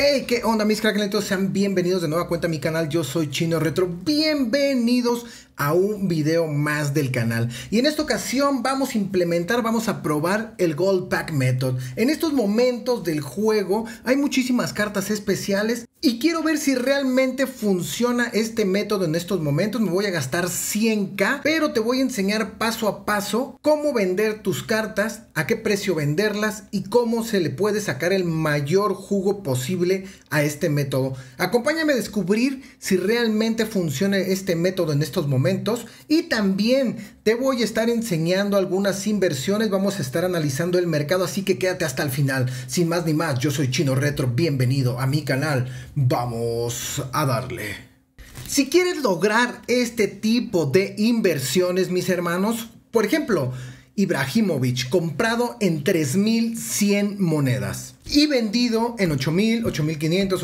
Hey, ¿qué onda mis crackletos? Sean bienvenidos de nueva cuenta a mi canal, yo soy Chino Retro. Bienvenidos a un video más del canal. Y en esta ocasión vamos a implementar, vamos a probar el Gold Pack Method. En estos momentos del juego hay muchísimas cartas especiales y quiero ver si realmente funciona este método en estos momentos. Me voy a gastar 100k, pero te voy a enseñar paso a paso cómo vender tus cartas, a qué precio venderlas y cómo se le puede sacar el mayor jugo posible a este método. Acompáñame a descubrir si realmente funciona este método en estos momentos y también te voy a estar enseñando algunas inversiones. Vamos a estar analizando el mercado, así que quédate hasta el final. Sin más ni más, yo soy Chino Retro. Bienvenido a mi canal. Vamos a darle. Si quieres lograr este tipo de inversiones, mis hermanos, por ejemplo, Ibrahimovic, comprado en 3.100 monedas y vendido en 8.000, 8.500,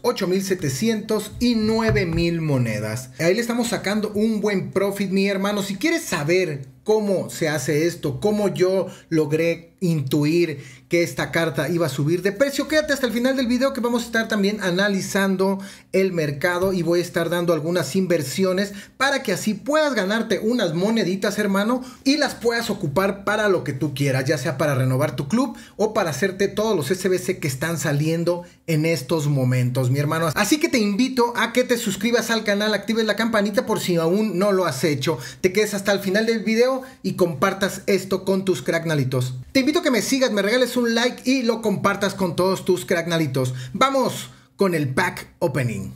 8.500, 8.700 y 9.000 monedas. Ahí le estamos sacando un buen profit, mi hermano. Si quieres saber cómo se hace esto, cómo yo logré intuir que esta carta iba a subir de precio. Quédate hasta el final del video que vamos a estar también analizando el mercado y voy a estar dando algunas inversiones para que así puedas ganarte unas moneditas, hermano, y las puedas ocupar para lo que tú quieras, ya sea para renovar tu club o para hacerte todos los SBC que están saliendo en estos momentos, mi hermano. Así que te invito a que te suscribas al canal, actives la campanita por si aún no lo has hecho, te quedes hasta el final del video y compartas esto con tus cracknalitos. Te invito que me sigas, me regales un like y lo compartas con todos tus cracknalitos. Vamos con el pack opening.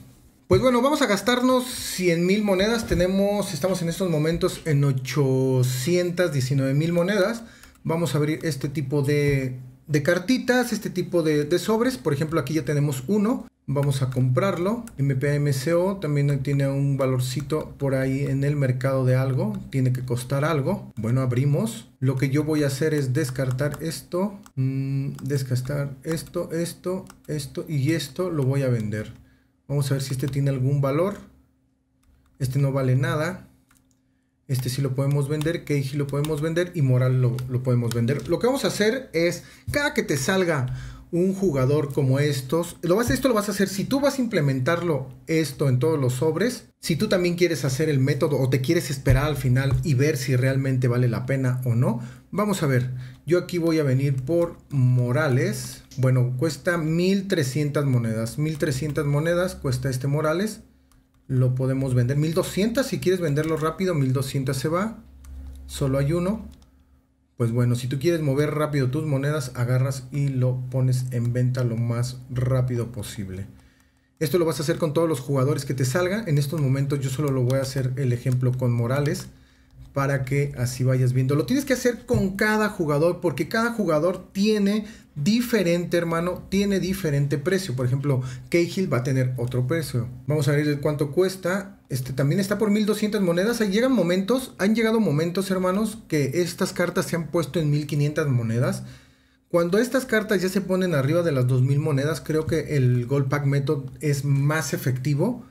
Pues bueno, vamos a gastarnos 100 mil monedas. Tenemos, estamos en estos momentos en 819 mil monedas. Vamos a abrir este tipo de, de cartitas, este tipo de, de sobres. Por ejemplo, aquí ya tenemos uno vamos a comprarlo. MPMCO también tiene un valorcito por ahí en el mercado de algo, tiene que costar algo. Bueno, abrimos. Lo que yo voy a hacer es descartar esto, mm, descartar esto, esto, esto y esto lo voy a vender. Vamos a ver si este tiene algún valor. Este no vale nada. Este sí lo podemos vender, Keiji lo podemos vender y Moral lo, lo podemos vender. Lo que vamos a hacer es, cada que te salga un jugador como estos, lo vas, esto lo vas a hacer, si tú vas a implementarlo esto en todos los sobres, si tú también quieres hacer el método o te quieres esperar al final y ver si realmente vale la pena o no, vamos a ver, yo aquí voy a venir por Morales, bueno, cuesta 1300 monedas, 1300 monedas cuesta este Morales, lo podemos vender, 1200 si quieres venderlo rápido, 1200 se va, solo hay uno, pues bueno, si tú quieres mover rápido tus monedas, agarras y lo pones en venta lo más rápido posible. Esto lo vas a hacer con todos los jugadores que te salgan. En estos momentos yo solo lo voy a hacer el ejemplo con Morales para que así vayas viendo. Lo tienes que hacer con cada jugador porque cada jugador tiene diferente, hermano, tiene diferente precio. Por ejemplo, Cahill va a tener otro precio. Vamos a ver cuánto cuesta. Este también está por 1200 monedas. Ahí llegan momentos, han llegado momentos, hermanos, que estas cartas se han puesto en 1500 monedas. Cuando estas cartas ya se ponen arriba de las 2000 monedas, creo que el Gold Pack Method es más efectivo,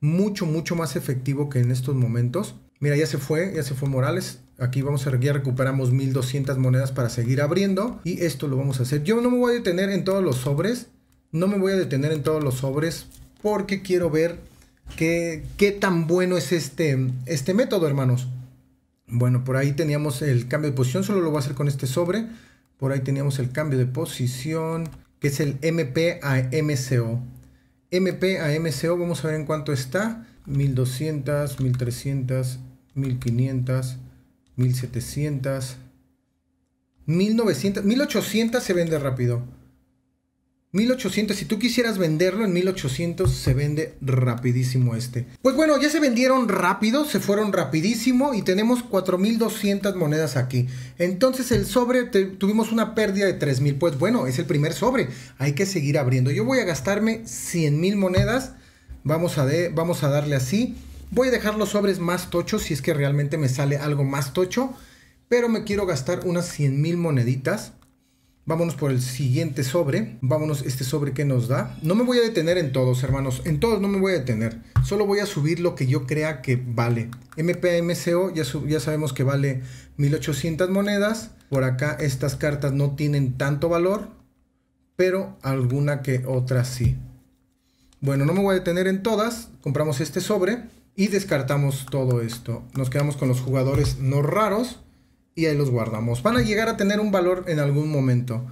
mucho, mucho más efectivo que en estos momentos. Mira, ya se fue, ya se fue Morales. Aquí vamos a ya recuperamos 1200 monedas para seguir abriendo. Y esto lo vamos a hacer. Yo no me voy a detener en todos los sobres. No me voy a detener en todos los sobres porque quiero ver qué, qué tan bueno es este, este método, hermanos. Bueno, por ahí teníamos el cambio de posición. Solo lo voy a hacer con este sobre. Por ahí teníamos el cambio de posición, que es el MP a MCO. a vamos a ver en cuánto está. 1200, 1300, 1500, 1700, 1900, 1800 se vende rápido. 1800, si tú quisieras venderlo en 1800 se vende rapidísimo este. Pues bueno, ya se vendieron rápido, se fueron rapidísimo y tenemos 4200 monedas aquí. Entonces el sobre, tuvimos una pérdida de 3000, pues bueno, es el primer sobre, hay que seguir abriendo. Yo voy a gastarme 100.000 monedas, vamos a, vamos a darle así. Voy a dejar los sobres más tochos si es que realmente me sale algo más tocho. Pero me quiero gastar unas 100.000 mil moneditas. Vámonos por el siguiente sobre. Vámonos este sobre que nos da. No me voy a detener en todos, hermanos. En todos no me voy a detener. Solo voy a subir lo que yo crea que vale. MPMCO ya, ya sabemos que vale 1800 monedas. Por acá estas cartas no tienen tanto valor. Pero alguna que otra sí. Bueno, no me voy a detener en todas. Compramos este sobre y descartamos todo esto. Nos quedamos con los jugadores no raros y ahí los guardamos. Van a llegar a tener un valor en algún momento.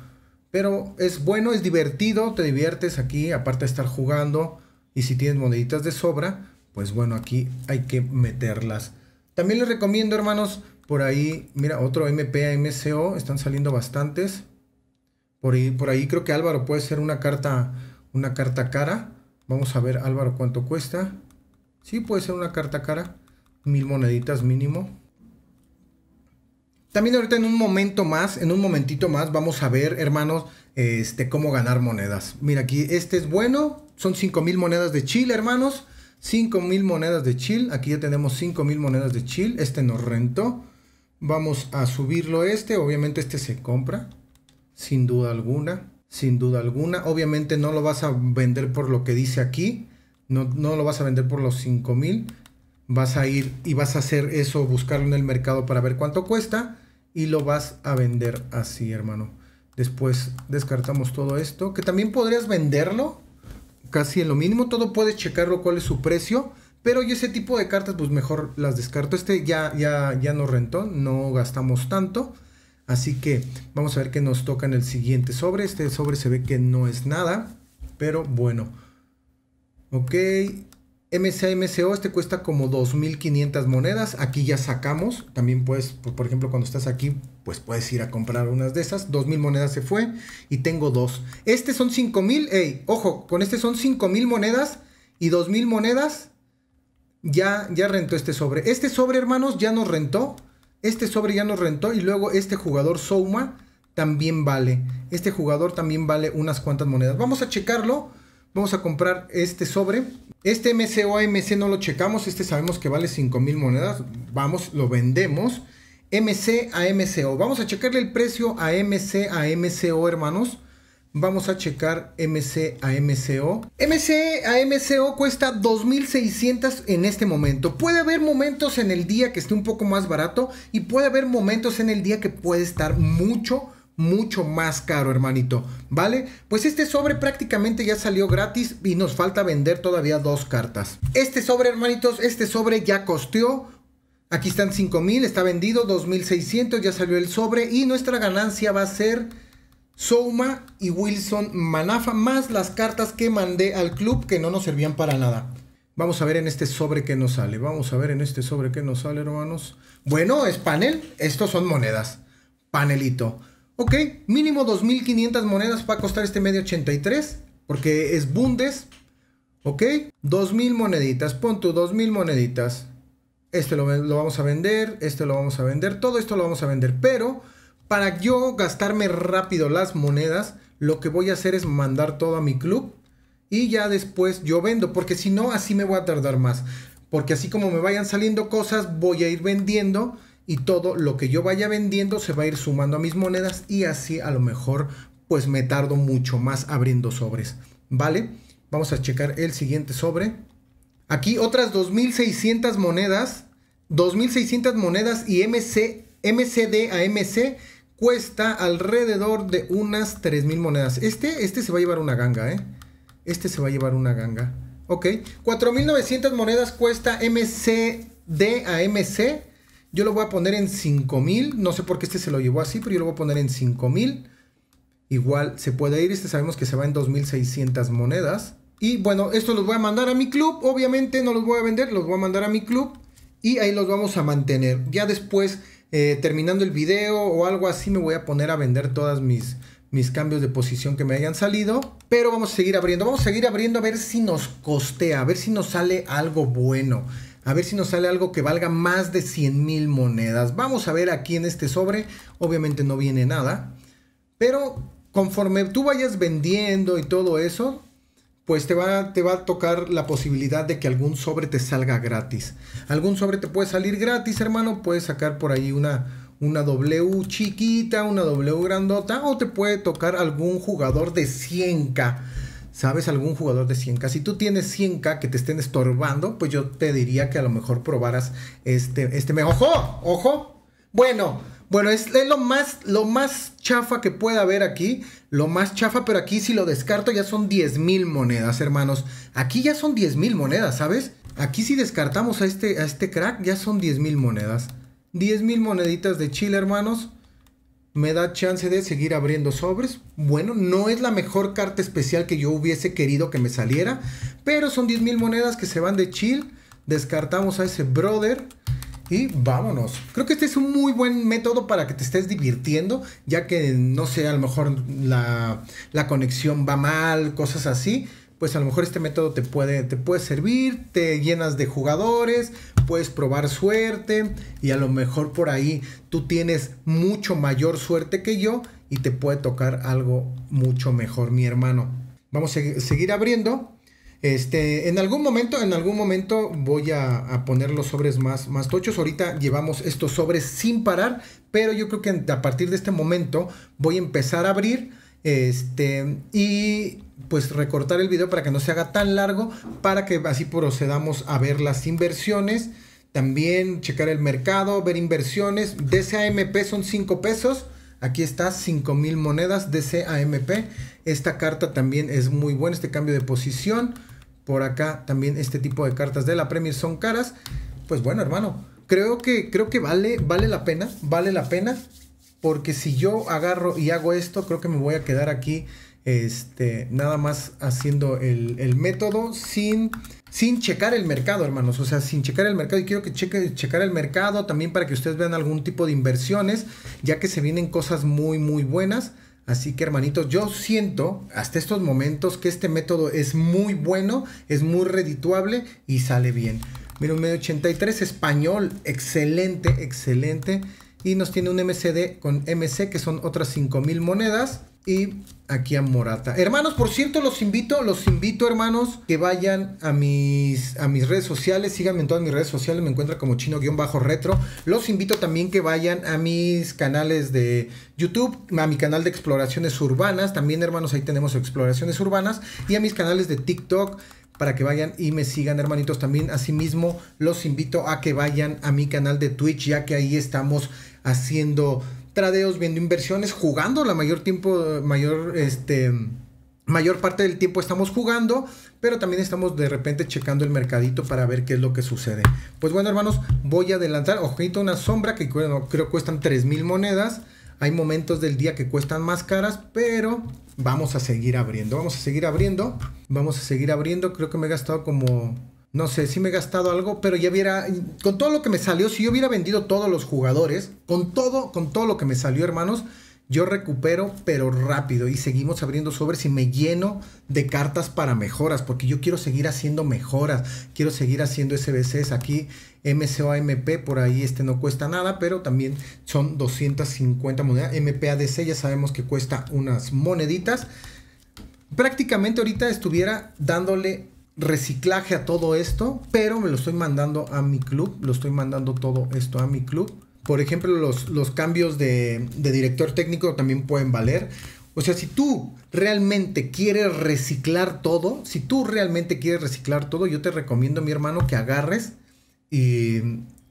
Pero es bueno, es divertido, te diviertes aquí, aparte de estar jugando. Y si tienes moneditas de sobra, pues bueno, aquí hay que meterlas. También les recomiendo, hermanos, por ahí, mira, otro MP MCO, están saliendo bastantes. Por ahí, por ahí creo que Álvaro puede ser una carta, una carta cara. Vamos a ver, Álvaro, cuánto cuesta. Sí, puede ser una carta cara. Mil moneditas mínimo. También ahorita en un momento más, en un momentito más, vamos a ver, hermanos, este, cómo ganar monedas. Mira aquí, este es bueno. Son 5.000 monedas de Chile, hermanos. 5.000 monedas de Chile. Aquí ya tenemos 5.000 monedas de Chile. Este nos rentó. Vamos a subirlo este. Obviamente este se compra. Sin duda alguna. Sin duda alguna. Obviamente no lo vas a vender por lo que dice aquí. No, lo vas a vender por los $5,000. mil. Vas a ir y vas a hacer eso, buscarlo en el mercado para ver cuánto cuesta. Y lo vas a vender así, hermano. Después descartamos todo esto. Que también podrías venderlo. Casi en lo mínimo. Todo puedes checarlo cuál es su precio. Pero yo ese tipo de cartas, pues mejor las descarto. Este ya, ya, ya nos rentó. No gastamos tanto. Así que vamos a ver qué nos toca en el siguiente sobre. Este sobre se ve que no es nada. Pero bueno. Ok. MCMCO, este cuesta como 2.500 monedas. Aquí ya sacamos. También puedes, pues, por ejemplo, cuando estás aquí, pues puedes ir a comprar unas de esas. 2.000 monedas se fue y tengo dos. Este son 5.000. Ey, ojo, con este son 5.000 monedas y 2.000 monedas. Ya, ya rentó este sobre. Este sobre, hermanos, ya nos rentó. Este sobre ya nos rentó. Y luego este jugador Souma también vale. Este jugador también vale unas cuantas monedas. Vamos a checarlo Vamos a comprar este sobre. Este MCOAMC no lo checamos. Este sabemos que vale 5000 monedas. Vamos, lo vendemos. MC a MCO. Vamos a checarle el precio a MC a MCO, hermanos. Vamos a checar MC a MCO. MC a MCO cuesta 2.600 en este momento. Puede haber momentos en el día que esté un poco más barato y puede haber momentos en el día que puede estar mucho mucho más caro, hermanito. ¿Vale? Pues este sobre prácticamente ya salió gratis y nos falta vender todavía dos cartas. Este sobre, hermanitos, este sobre ya costeó. Aquí están 5000, está vendido, 2600, ya salió el sobre. Y nuestra ganancia va a ser Souma y Wilson Manafa, más las cartas que mandé al club que no nos servían para nada. Vamos a ver en este sobre qué nos sale. Vamos a ver en este sobre qué nos sale, hermanos. Bueno, es panel. Estos son monedas. Panelito. Ok, mínimo 2.500 monedas va a costar este medio 83, porque es bundes. Ok, 2.000 moneditas, pon tu 2.000 moneditas. Este lo, vamos a vender, este lo vamos a vender, todo esto lo vamos a vender. Pero para yo gastarme rápido las monedas, lo que voy a hacer es mandar todo a mi club y ya después yo vendo, porque si no, así me voy a tardar más. Porque así como me vayan saliendo cosas, voy a ir vendiendo y todo lo que yo vaya vendiendo se va a ir sumando a mis monedas y así a lo mejor pues me tardo mucho más abriendo sobres, ¿vale? Vamos a checar el siguiente sobre. Aquí otras 2600 monedas, 2600 monedas y MC, MCD a MC cuesta alrededor de unas 3000 monedas. Este, este se va a llevar una ganga, ¿eh? Este se va a llevar una ganga. Ok, 4900 monedas cuesta MCD a MC yo lo voy a poner en 5000. No sé por qué este se lo llevó así, pero yo lo voy a poner en 5000. Igual se puede ir. Este sabemos que se va en 2600 monedas. Y bueno, esto los voy a mandar a mi club. Obviamente no los voy a vender, los voy a mandar a mi club. Y ahí los vamos a mantener. Ya después, eh, terminando el video o algo así, me voy a poner a vender todas mis, mis cambios de posición que me hayan salido. Pero vamos a seguir abriendo. Vamos a seguir abriendo a ver si nos costea, a ver si nos sale algo bueno a ver si nos sale algo que valga más de 100 mil monedas. Vamos a ver aquí en este sobre, obviamente no viene nada, pero conforme tú vayas vendiendo y todo eso, pues te va, te va a tocar la posibilidad de que algún sobre te salga gratis. Algún sobre te puede salir gratis, hermano, puedes sacar por ahí una, una W chiquita, una W grandota, o te puede tocar algún jugador de 100k. ¿sabes? Algún jugador de 100K. Si tú tienes 100K que te estén estorbando, pues yo te diría que a lo mejor probaras este, este... ¡Ojo! ¡Ojo! Bueno, bueno, es, lo, más, lo más chafa que pueda haber aquí. Lo más chafa, pero aquí si lo descarto ya son 10 mil monedas, hermanos. Aquí ya son 10 mil monedas, ¿sabes? Aquí si descartamos a este, a este crack ya son 10 mil monedas. 10.000 mil moneditas de chile, hermanos me da chance de seguir abriendo sobres. Bueno, no es la mejor carta especial que yo hubiese querido que me saliera, pero son 10.000 monedas que se van de chill. Descartamos a ese brother y vámonos. Creo que este es un muy buen método para que te estés divirtiendo, ya que no sé, a lo mejor la, conexión va mal, cosas así. Pues a lo mejor este método te puede, te puede servir, te llenas de jugadores, puedes probar suerte y a lo mejor por ahí tú tienes mucho mayor suerte que yo y te puede tocar algo mucho mejor, mi hermano. Vamos a seguir abriendo. Este, en algún momento, en algún momento voy a, poner los sobres más, más tochos. Ahorita llevamos estos sobres sin parar, pero yo creo que a partir de este momento voy a empezar a abrir. Este, y pues recortar el video para que no se haga tan largo, para que así procedamos a ver las inversiones, también checar el mercado, ver inversiones, DCAMP son 5 pesos, aquí está 5 mil monedas DCAMP, esta carta también es muy buena, este cambio de posición, por acá también este tipo de cartas de la Premier son caras, pues bueno hermano, creo que, creo que vale, vale la pena, vale la pena, porque si yo agarro y hago esto, creo que me voy a quedar aquí este, nada más haciendo el, método sin, sin checar el mercado, hermanos. O sea, sin checar el mercado. Y quiero que cheque, checar el mercado también para que ustedes vean algún tipo de inversiones, ya que se vienen cosas muy, muy buenas. Así que hermanitos, yo siento hasta estos momentos que este método es muy bueno, es muy redituable y sale bien. Mira, un medio 83 español, excelente, excelente. Y nos tiene un MCD con MC que son otras 5000 monedas y aquí a Morata. Hermanos, por cierto, los invito, los invito, hermanos, que vayan a mis, a mis redes sociales. Síganme en todas mis redes sociales, me encuentran como chino-retro. Los invito también que vayan a mis canales de YouTube, a mi canal de exploraciones urbanas. También, hermanos, ahí tenemos exploraciones urbanas. Y a mis canales de TikTok para que vayan y me sigan, hermanitos. También, asimismo, los invito a que vayan a mi canal de Twitch, ya que ahí estamos haciendo tradeos, viendo inversiones, jugando la mayor tiempo, mayor, este, mayor parte del tiempo estamos jugando, pero también estamos de repente checando el mercadito para ver qué es lo que sucede. Pues bueno, hermanos, voy a adelantar, ojito, una sombra que bueno, creo cuestan 3.000 monedas. Hay momentos del día que cuestan más caras, pero vamos a seguir abriendo, vamos a seguir abriendo, vamos a seguir abriendo. Creo que me he gastado como no sé, si me he gastado algo, pero ya hubiera, con todo lo que me salió, si yo hubiera vendido todos los jugadores, con todo, con todo lo que me salió, hermanos, yo recupero, pero rápido. Y seguimos abriendo sobres y me lleno de cartas para mejoras, porque yo quiero seguir haciendo mejoras, quiero seguir haciendo SBCs aquí, MCOAMP, por ahí este no cuesta nada, pero también son 250 monedas. MPADC ya sabemos que cuesta unas moneditas. Prácticamente ahorita estuviera dándole reciclaje a todo esto, pero me lo estoy mandando a mi club, lo estoy mandando todo esto a mi club. Por ejemplo, los, los cambios de, de director técnico también pueden valer. O sea, si tú realmente quieres reciclar todo, si tú realmente quieres reciclar todo, yo te recomiendo, mi hermano, que agarres y,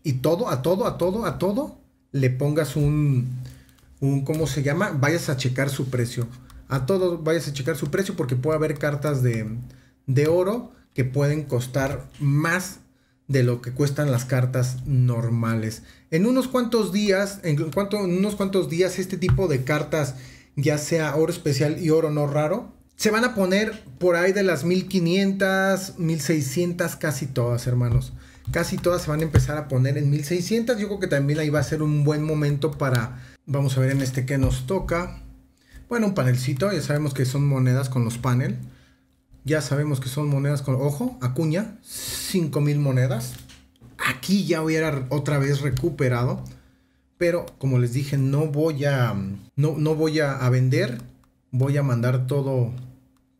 y todo, a todo, a todo, a todo, le pongas un, un, ¿cómo se llama? Vayas a checar su precio. A todo vayas a checar su precio porque puede haber cartas de, de oro que pueden costar más de lo que cuestan las cartas normales. En unos cuantos días, en, cuanto, unos cuantos días este tipo de cartas, ya sea oro especial y oro no raro, se van a poner por ahí de las 1500, 1600, casi todas, hermanos. Casi todas se van a empezar a poner en 1600. Yo creo que también ahí va a ser un buen momento para... Vamos a ver en este que nos toca. Bueno, un panelcito. Ya sabemos que son monedas con los panel ya sabemos que son monedas con ojo, acuña, 5000 monedas. Aquí ya hubiera otra vez recuperado, pero como les dije, no voy a no, no voy a, vender, voy a mandar todo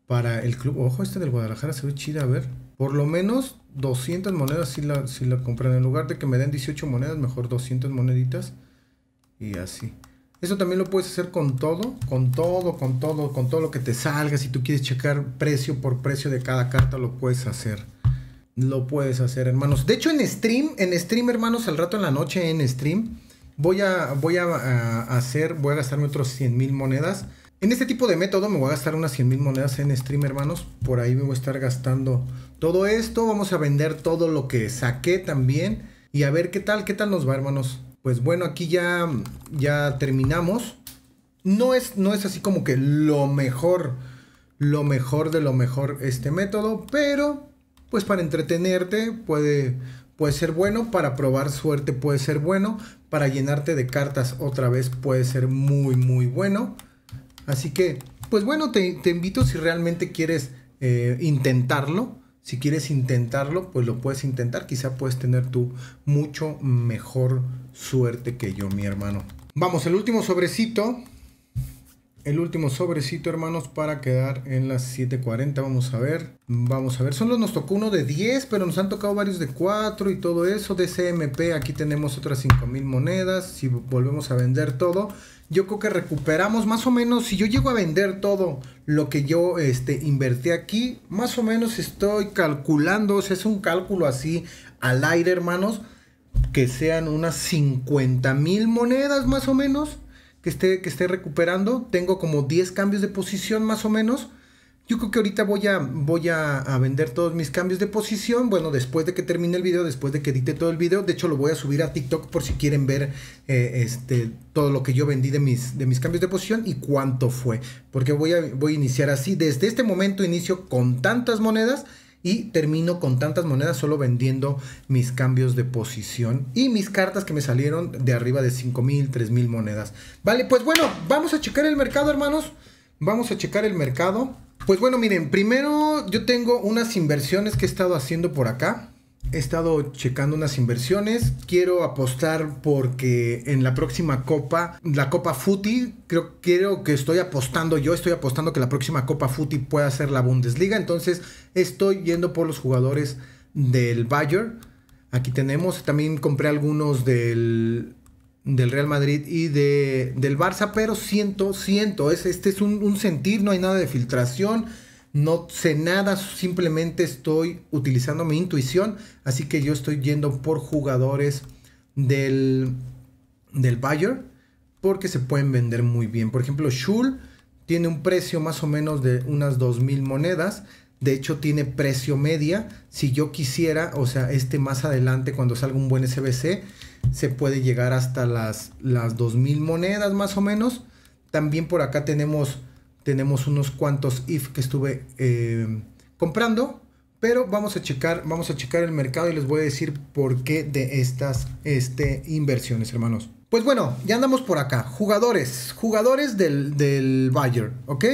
para el club. Ojo, este del Guadalajara se ve chida, a ver. Por lo menos 200 monedas si si la compran en lugar de que me den 18 monedas, mejor 200 moneditas y así. Eso también lo puedes hacer con todo, con todo, con todo, con todo lo que te salga. Si tú quieres checar precio por precio de cada carta, lo puedes hacer. Lo puedes hacer, hermanos. De hecho, en stream, en stream, hermanos, al rato en la noche en stream, voy a, voy a, hacer, voy a gastarme otros 100 mil monedas. En este tipo de método me voy a gastar unas 100 mil monedas en stream, hermanos. Por ahí me voy a estar gastando todo esto. Vamos a vender todo lo que saqué también. Y a ver qué tal, qué tal nos va, hermanos pues bueno, aquí ya, ya terminamos. No es, no es así como que lo mejor, lo mejor de lo mejor este método, pero pues para entretenerte puede, puede ser bueno, para probar suerte puede ser bueno, para llenarte de cartas otra vez puede ser muy, muy bueno. Así que, pues bueno, te, invito si realmente quieres eh, intentarlo, si quieres intentarlo, pues lo puedes intentar. Quizá puedes tener tú mucho mejor suerte que yo, mi hermano. Vamos, el último sobrecito. El último sobrecito, hermanos, para quedar en las 7.40. Vamos a ver. Vamos a ver. Solo nos tocó uno de 10, pero nos han tocado varios de 4 y todo eso. De CMP, aquí tenemos otras 5.000 monedas. Si volvemos a vender todo, yo creo que recuperamos más o menos, si yo llego a vender todo lo que yo este, invertí aquí, más o menos estoy calculando, o sea, es un cálculo así al aire, hermanos, que sean unas 50 mil monedas más o menos que esté, que esté recuperando. Tengo como 10 cambios de posición más o menos. Yo creo que ahorita voy a, voy a, vender todos mis cambios de posición. Bueno, después de que termine el video, después de que edite todo el video. De hecho, lo voy a subir a TikTok por si quieren ver eh, este, todo lo que yo vendí de mis, de mis cambios de posición y cuánto fue. Porque voy a, voy a iniciar así. Desde este momento inicio con tantas monedas y termino con tantas monedas solo vendiendo mis cambios de posición y mis cartas que me salieron de arriba de 5000, 3000 monedas. Vale, pues bueno, vamos a checar el mercado, hermanos. Vamos a checar el mercado. Pues bueno, miren, primero yo tengo unas inversiones que he estado haciendo por acá. He estado checando unas inversiones. Quiero apostar porque en la próxima copa, la copa Futi, creo, que estoy apostando yo, estoy apostando que la próxima copa Futi pueda ser la Bundesliga. Entonces estoy yendo por los jugadores del Bayern. Aquí tenemos, también compré algunos del del Real Madrid y de, del Barça, pero siento, siento, es, este es un, sentir, no hay nada de filtración, no sé nada, simplemente estoy utilizando mi intuición, así que yo estoy yendo por jugadores del, del Bayern, porque se pueden vender muy bien. Por ejemplo, Schul tiene un precio más o menos de unas 2.000 monedas, de hecho tiene precio media, si yo quisiera, o sea, este más adelante cuando salga un buen SBC, se puede llegar hasta las, las 2000 monedas más o menos. También por acá tenemos, tenemos unos cuantos IF que estuve eh, comprando. Pero vamos a checar, vamos a checar el mercado y les voy a decir por qué de estas este, inversiones, hermanos. Pues bueno, ya andamos por acá. Jugadores, jugadores del, Bayer. Bayern, ¿ok?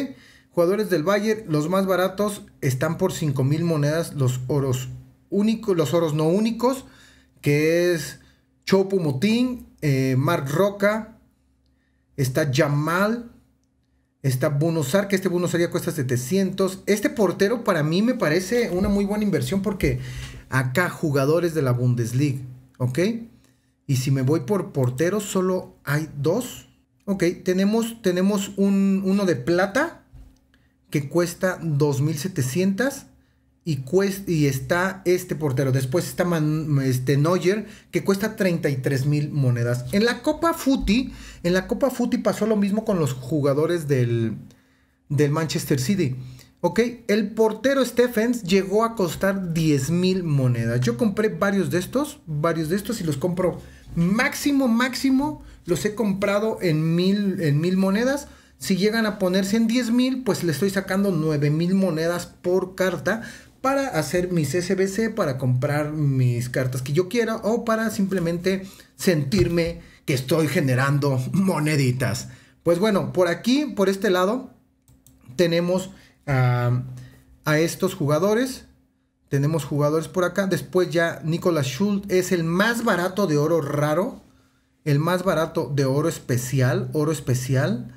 Jugadores del Bayern, los más baratos están por 5.000 monedas los oros únicos, los oros no únicos, que es Chopu Motín, eh, Mark Roca, está Jamal, está Aires, que este Buenos ya cuesta 700. Este portero para mí me parece una muy buena inversión porque acá jugadores de la Bundesliga, ¿ok? Y si me voy por porteros, solo hay dos. Ok, tenemos, tenemos un, uno de plata que cuesta 2.700 y, y está este portero. Después está este Neuer, que cuesta 33 mil monedas. En la Copa Futi, en la Copa Futi pasó lo mismo con los jugadores del, del Manchester City. el portero Stephens llegó a costar 10 mil monedas. Yo compré varios de estos, varios de estos y los compro máximo, máximo. Los he comprado en mil, en mil monedas. Si llegan a ponerse en 10 mil, pues le estoy sacando 9 mil monedas por carta para hacer mis SBC, para comprar mis cartas que yo quiera o para simplemente sentirme que estoy generando moneditas. Pues bueno, por aquí, por este lado, tenemos a estos jugadores. Tenemos jugadores por acá. Después ya Nicolas Schultz es el más barato de oro raro. El más barato de oro especial. Oro especial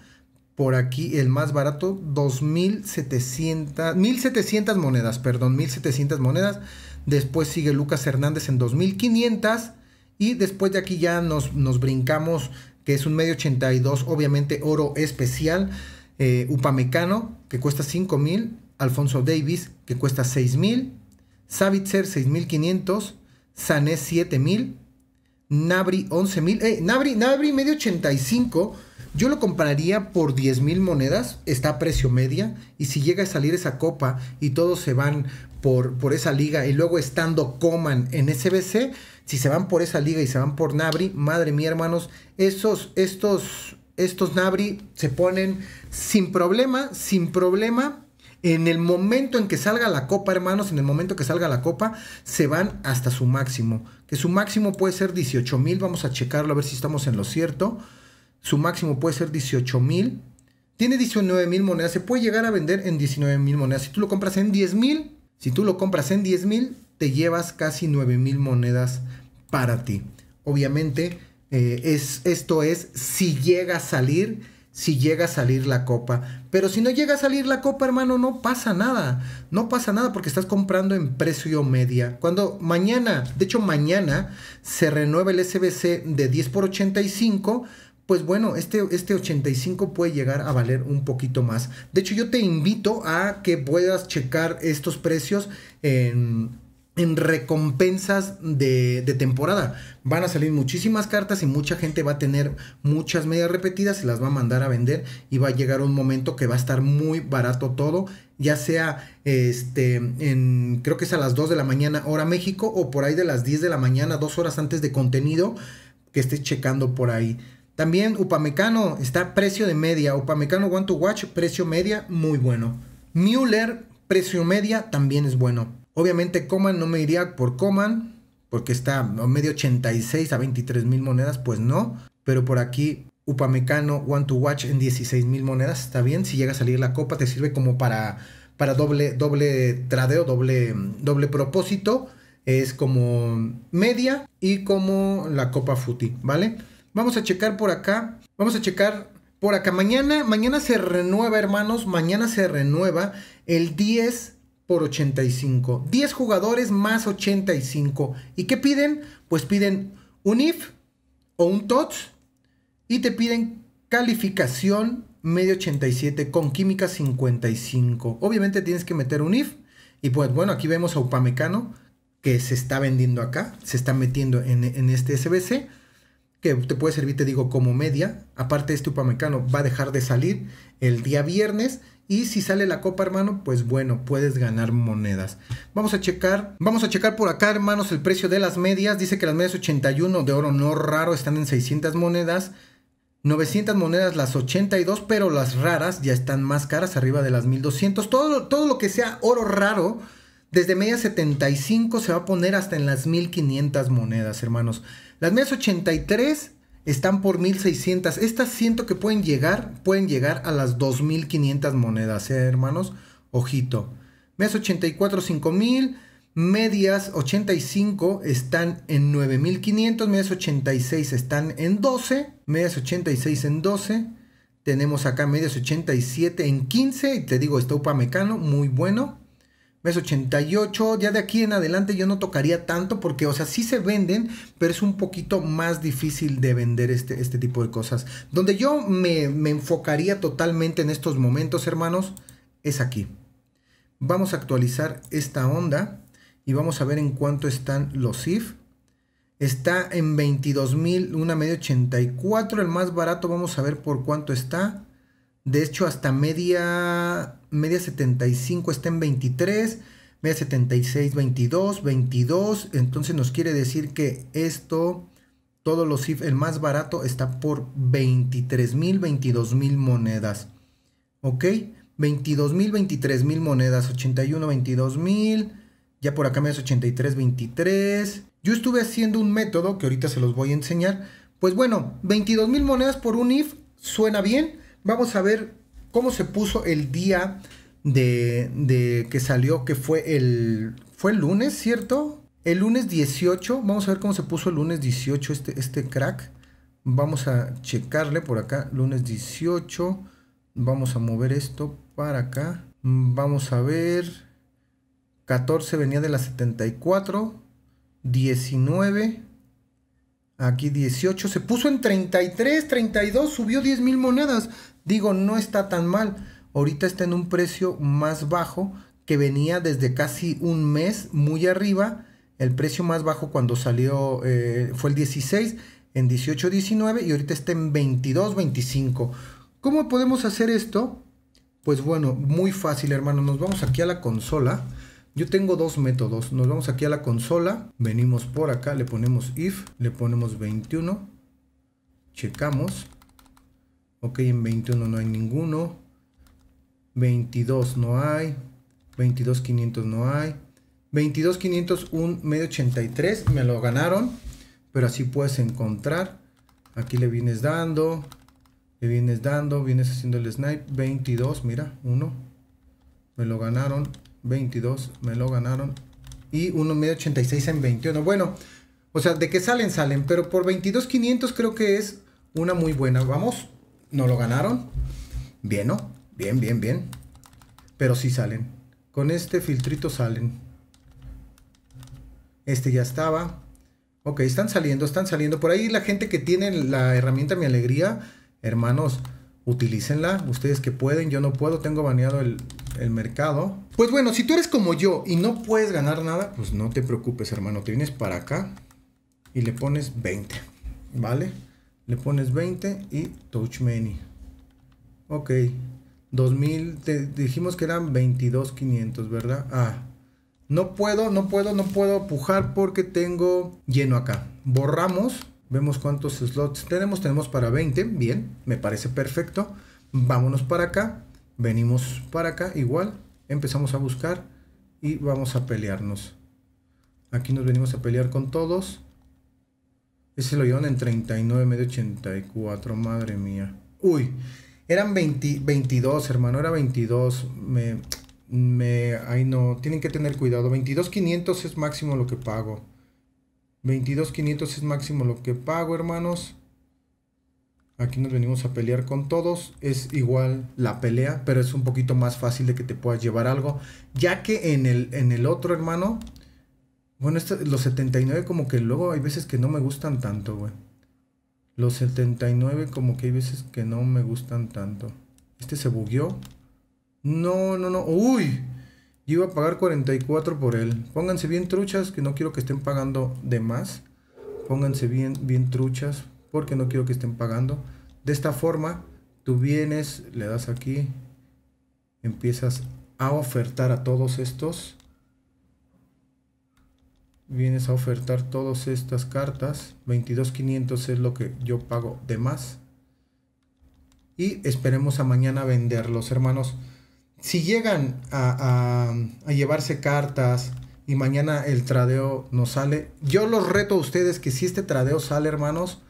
por aquí el más barato, 2.700, 1.700 monedas, perdón, 1.700 monedas. Después sigue Lucas Hernández en 2.500. Y después de aquí ya nos, nos brincamos, que es un medio 82, obviamente oro especial. Eh, Upamecano, que cuesta 5.000. Alfonso Davis, que cuesta 6.000. Savitzer, 6.500. Sané, 7.000. Nabri, 11.000. Nabri, Nabri, medio 85 yo lo compraría por 10 mil monedas, está a precio media, y si llega a salir esa copa y todos se van por, por esa liga y luego estando Coman en SBC, si se van por esa liga y se van por Nabri, madre mía hermanos, esos, estos, estos Nabri se ponen sin problema, sin problema. En el momento en que salga la copa, hermanos, en el momento que salga la copa, se van hasta su máximo. Que su máximo puede ser 18 mil. Vamos a checarlo a ver si estamos en lo cierto. Su máximo puede ser 18 mil. Tiene 19 mil monedas. Se puede llegar a vender en 19 mil monedas. Si tú lo compras en 10 mil, si tú lo compras en 10 mil, te llevas casi 9 mil monedas para ti. Obviamente, eh, es, esto es si llega a salir, si llega a salir la copa. Pero si no llega a salir la copa, hermano, no pasa nada. No pasa nada porque estás comprando en precio media. Cuando mañana, de hecho mañana, se renueva el SBC de 10 por 85 pues bueno, este, este 85 puede llegar a valer un poquito más. De hecho, yo te invito a que puedas checar estos precios en recompensas de, temporada. Van a salir muchísimas cartas y mucha gente va a tener muchas medias repetidas y las va a mandar a vender y va a llegar un momento que va a estar muy barato todo, ya sea este en creo que es a las 2 de la mañana hora México o por ahí de las 10 de la mañana, dos horas antes de contenido que estés checando por ahí. También Upamecano está precio de media. Upamecano Want to Watch, precio media, muy bueno. Mueller precio media, también es bueno. Obviamente Coman no me iría por Coman, porque está a medio 86 a 23 mil monedas, pues no. Pero por aquí Upamecano Want to Watch en 16 mil monedas, está bien. Si llega a salir la copa, te sirve como para, para doble, doble tradeo, doble, doble propósito. Es como media y como la copa futi, ¿vale? Vamos a checar por acá. Vamos a checar por acá. Mañana, mañana se renueva, hermanos. Mañana se renueva el 10 por 85. 10 jugadores más 85. ¿Y qué piden? Pues piden un IF o un TOTS y te piden calificación medio 87 con química 55. Obviamente tienes que meter un IF y pues bueno, aquí vemos a Upamecano que se está vendiendo acá, se está metiendo en, en este SBC que te puede servir, te digo, como media. Aparte, este Upamecano va a dejar de salir el día viernes. Y si sale la copa, hermano, pues bueno, puedes ganar monedas. Vamos a checar. Vamos a checar por acá, hermanos, el precio de las medias. Dice que las medias 81 de oro no raro están en 600 monedas. 900 monedas las 82, pero las raras ya están más caras, arriba de las 1200. Todo, todo lo que sea oro raro desde media 75 se va a poner hasta en las 1500 monedas, hermanos. Las medias 83 están por 1600. Estas siento que pueden llegar, pueden llegar a las 2500 monedas, ¿eh, hermanos. Ojito. Medias 84, 5000. Medias 85 están en 9500. Medias 86 están en 12. Medias 86 en 12. Tenemos acá medias 87 en 15. te digo, está Mecano, muy bueno mes 88, ya de aquí en adelante yo no tocaría tanto porque, o sea, sí se venden, pero es un poquito más difícil de vender este, este tipo de cosas. Donde yo me, me enfocaría totalmente en estos momentos, hermanos, es aquí. Vamos a actualizar esta onda y vamos a ver en cuánto están los If. Está en 22.000, una media 84, el más barato, vamos a ver por cuánto está. De hecho, hasta media, media 75 está en 23, media 76, 22, 22. Entonces nos quiere decir que esto, todos los IF, el más barato está por 23 mil, 22 mil monedas. ¿Ok? 22 mil, 23 mil monedas, 81, 22 mil. Ya por acá me das 83, 23. Yo estuve haciendo un método que ahorita se los voy a enseñar. Pues bueno, 22 mil monedas por un IF suena bien vamos a ver cómo se puso el día de, que salió, que fue el, fue el lunes, ¿cierto? El lunes 18, vamos a ver cómo se puso el lunes 18 este, este crack. Vamos a checarle por acá, lunes 18. Vamos a mover esto para acá. Vamos a ver. 14 venía de la 74. 19. Aquí 18. Se puso en 33, 32. Subió 10 mil monedas. Digo, no está tan mal. Ahorita está en un precio más bajo que venía desde casi un mes muy arriba. El precio más bajo cuando salió eh, fue el 16, en 18, 19 y ahorita está en 22, 25. ¿Cómo podemos hacer esto? Pues bueno, muy fácil hermano. Nos vamos aquí a la consola. Yo tengo dos métodos. Nos vamos aquí a la consola. Venimos por acá, le ponemos if, le ponemos 21. Checamos. Ok, en 21 no hay ninguno. 22 no hay. 22.500 no hay. 22.500, un medio 83. Me lo ganaron. Pero así puedes encontrar. Aquí le vienes dando. Le vienes dando. Vienes haciendo el snipe. 22, mira. 1. Me lo ganaron. 22. Me lo ganaron. Y 1 medio 86 en 21. Bueno. O sea, de que salen, salen. Pero por 22.500 creo que es una muy buena. Vamos. No lo ganaron. Bien, ¿no? Bien, bien, bien. Pero sí salen. Con este filtrito salen. Este ya estaba. Ok, están saliendo, están saliendo. Por ahí la gente que tiene la herramienta Mi Alegría, hermanos, utilícenla. Ustedes que pueden, yo no puedo, tengo baneado el, el, mercado. Pues bueno, si tú eres como yo y no puedes ganar nada, pues no te preocupes, hermano. Te vienes para acá y le pones 20, ¿vale? le pones 20 y touch many. Ok, 2000, te dijimos que eran 22,500, ¿verdad? Ah, no puedo, no puedo, no puedo pujar porque tengo lleno acá. Borramos, vemos cuántos slots tenemos, tenemos para 20, bien, me parece perfecto. Vámonos para acá, venimos para acá, igual, empezamos a buscar y vamos a pelearnos. Aquí nos venimos a pelear con todos. Ese lo llevan en 39, medio 84, madre mía. Uy, eran 22, hermano, era 22. Me, me, ay no, tienen que tener cuidado. 22.500 es máximo lo que pago. 22.500 es máximo lo que pago, hermanos. Aquí nos venimos a pelear con todos. Es igual la pelea, pero es un poquito más fácil de que te puedas llevar algo. Ya que en el, en el otro, hermano, bueno, los 79 como que luego hay veces que no me gustan tanto, güey. Los 79 como que hay veces que no me gustan tanto. ¿Este se bugueó? No, no, no. ¡Uy! Yo iba a pagar 44 por él. Pónganse bien truchas, que no quiero que estén pagando de más. Pónganse bien, bien truchas, porque no quiero que estén pagando. De esta forma, tú vienes, le das aquí, empiezas a ofertar a todos estos vienes a ofertar todas estas cartas. 22.500 es lo que yo pago de más. Y esperemos a mañana venderlos, hermanos. Si llegan a, llevarse cartas y mañana el tradeo no sale, yo los reto a ustedes que si este tradeo sale, hermanos,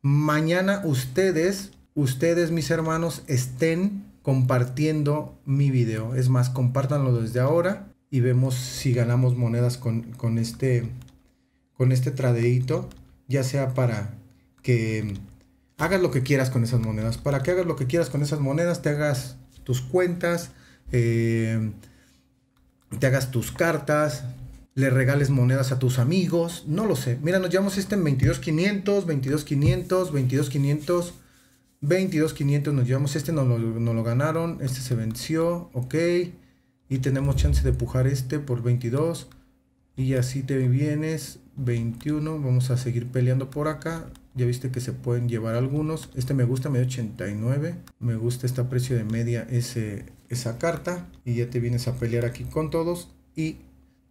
mañana ustedes, ustedes mis hermanos, estén compartiendo mi video. Es más, compártanlo desde ahora y vemos si ganamos monedas con, este con este tradeito, ya sea para que hagas lo que quieras con esas monedas, para que hagas lo que quieras con esas monedas, te hagas tus cuentas, eh, te hagas tus cartas, le regales monedas a tus amigos, no lo sé. Mira, nos llevamos este en 22.500, 22.500, 22.500. 22.500 nos llevamos este, no lo, no lo ganaron, este se venció, ok y tenemos chance de pujar este por 22 y así te vienes 21 vamos a seguir peleando por acá ya viste que se pueden llevar algunos este me gusta me 89 me gusta esta precio de media ese, esa carta y ya te vienes a pelear aquí con todos y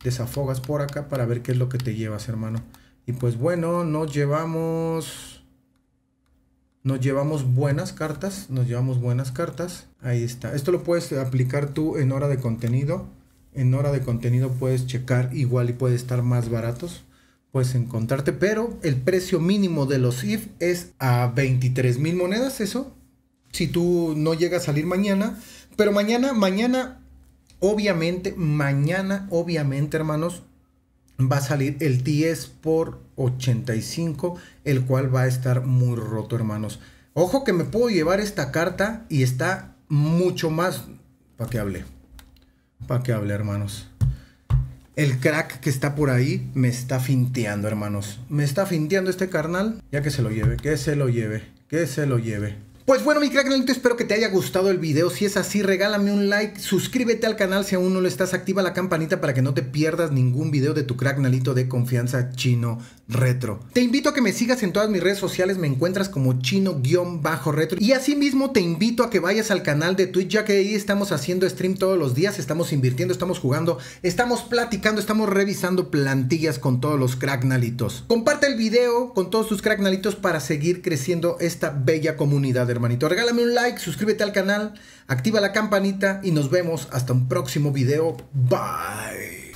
desafogas por acá para ver qué es lo que te llevas hermano y pues bueno nos llevamos nos llevamos buenas cartas, nos llevamos buenas cartas. Ahí está. Esto lo puedes aplicar tú en hora de contenido. En hora de contenido puedes checar igual y puede estar más baratos. Puedes encontrarte, pero el precio mínimo de los IF es a 23 mil monedas. Eso, si tú no llegas a salir mañana. Pero mañana, mañana, obviamente, mañana, obviamente, hermanos, va a salir el 10 por 85, el cual va a estar muy roto, hermanos. Ojo que me puedo llevar esta carta y está mucho más... ¿Para que hable? ¿Para que hable, hermanos? El crack que está por ahí me está finteando, hermanos. Me está finteando este carnal. Ya que se lo lleve, que se lo lleve, que se lo lleve. Pues bueno, mi cracknalito espero que te haya gustado el video. Si es así, regálame un like, suscríbete al canal si aún no lo estás, activa la campanita para que no te pierdas ningún video de tu cracknalito de confianza chino retro. Te invito a que me sigas en todas mis redes sociales, me encuentras como chino-retro. bajo Y asimismo te invito a que vayas al canal de Twitch, ya que ahí estamos haciendo stream todos los días, estamos invirtiendo, estamos jugando, estamos platicando, estamos revisando plantillas con todos los cracknalitos. Comparte el video con todos tus cracknalitos para seguir creciendo esta bella comunidad, hermanito. Regálame un like, suscríbete al canal, activa la campanita y nos vemos hasta un próximo video. Bye.